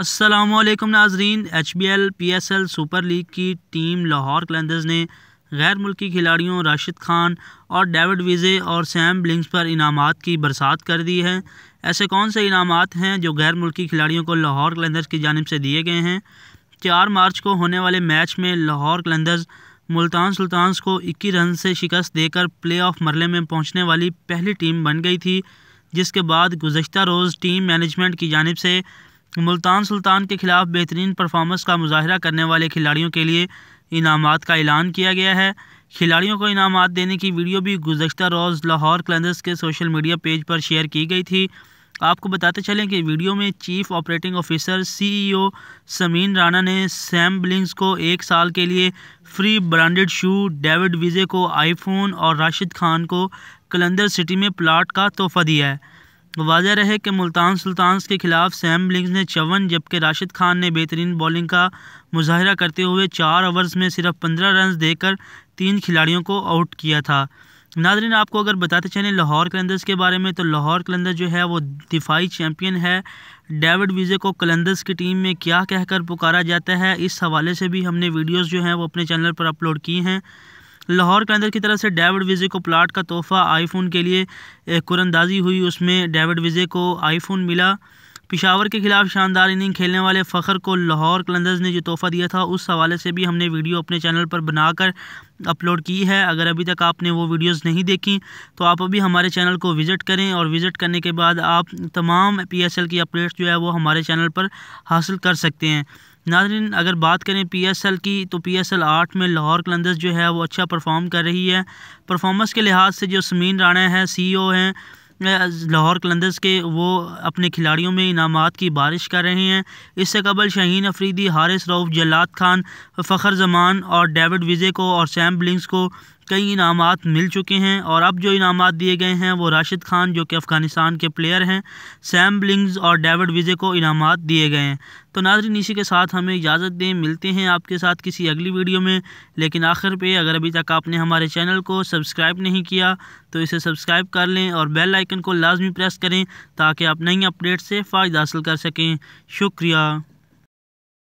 असलम नाजरीन H B L P S L super league की team Lahore Qalandars ने गैर मुल्की खिलाड़ियों राशिद खान और डेविड विजे और सैम ब्लिंग्स पर इनाम की बरसात कर दी है ऐसे कौन से इनाम हैं जो गैर मुल्की खिलाड़ियों को लाहौर कलंदर्स की जानब से दिए गए हैं चार मार्च को होने वाले मैच में लाहौर कलंदर्स मुल्तान सुल्तान्स को इक्कीस रन से शिकस्त देकर प्ले ऑफ मरले में पहुँचने वाली पहली टीम बन गई थी जिसके बाद गुजशत रोज़ टीम मैनेजमेंट की जानब से मुल्तान सुल्तान के खिलाफ बेहतरीन परफॉर्मेंस का मुजाहरा करने वाले खिलाड़ियों के लिए इनाम का ऐलान किया गया है खिलाड़ियों को इनाम देने की वीडियो भी गुजशत रोज़ लाहौर कलंदर्स के सोशल मीडिया पेज पर शेयर की गई थी आपको बताते चलें कि वीडियो में chief operating officer CEO Sameen Rana ने सैम ब्लिंग्स को एक साल के लिए free branded shoe David Wiese को आईफोन और राशिद खान को कलंदर सिटी में प्लाट का तोहफा दिया है वाजह रहे कि मुल्तान सुल्तान्स के खिलाफ सैम लिंग्स ने चौवन जबकि राशिद खान ने बेहतरीन बॉलिंग का मुजाहरा करते हुए चार ओवर्स में सिर्फ पंद्रह रन देकर तीन खिलाड़ियों को आउट किया था नादरीन आपको अगर बताते चले लाहौर कलंदर्स के बारे में तो लाहौर कलंदर जो है वो दिफाई चैम्पियन है डेविड वीज़े को कलंदर्स की टीम में क्या कहकर पुकारा जाता है इस हवाले से भी हमने वीडियोज़ जो हैं वो अपने चैनल पर अपलोड की हैं लाहौर अंदर की तरफ से डेविड विजे को प्लाट का तोहफा आईफोन के लिए कुरंदाजी हुई उसमें डेविड विजे को आईफोन मिला पिशावर के खिलाफ शानदार इनिंग खेलने वाले फ़खर को लाहौर कलंदर्स ने जो तोहफ़ा दिया था उस हवाले से भी हमने वीडियो अपने चैनल पर बनाकर अपलोड की है अगर अभी तक आपने वो वीडियोस नहीं देखी तो आप अभी हमारे चैनल को विज़िट करें और विज़िट करने के बाद आप तमाम पीएसएल की अपडेट्स जो है वो हमारे चैनल पर हासिल कर सकते हैं नाजरीन अगर बात करें पीएसएल की तो पीएसएल आठ में लाहौर कलंदर्स जो है वो अच्छा परफॉर्म कर रही है परफॉर्मेंस के लिहाज से जो समीन राणा है सीईओ e हैं लाहौर कलंदर्स के वो अपने खिलाड़ियों में इनामात की बारिश कर रहे हैं इससे कबल शहीन अफरीदी हारिस रऊफ़ जलाद खान फ़खर जमान और डेविड विजे को और सैम ब्लिंग्स को कई इनाम मिल चुके हैं और अब जो इनाम दिए गए हैं वो राशिद खान जो कि अफ़गानिस्तान के प्लेयर हैं सैम ब्लिंग्स और डेविड विजे को इनाम दिए गए हैं तो नाजरीन इसी के साथ हमें इजाज़त दें मिलते हैं आपके साथ किसी अगली वीडियो में लेकिन आखिर पे अगर अभी तक आपने हमारे चैनल को सब्सक्राइब नहीं किया तो इसे सब्सक्राइब कर लें और बेल आइकन को लाजमी प्रेस करें ताकि आप नई अपडेट से फ़ायदा हासिल कर सकें शुक्रिया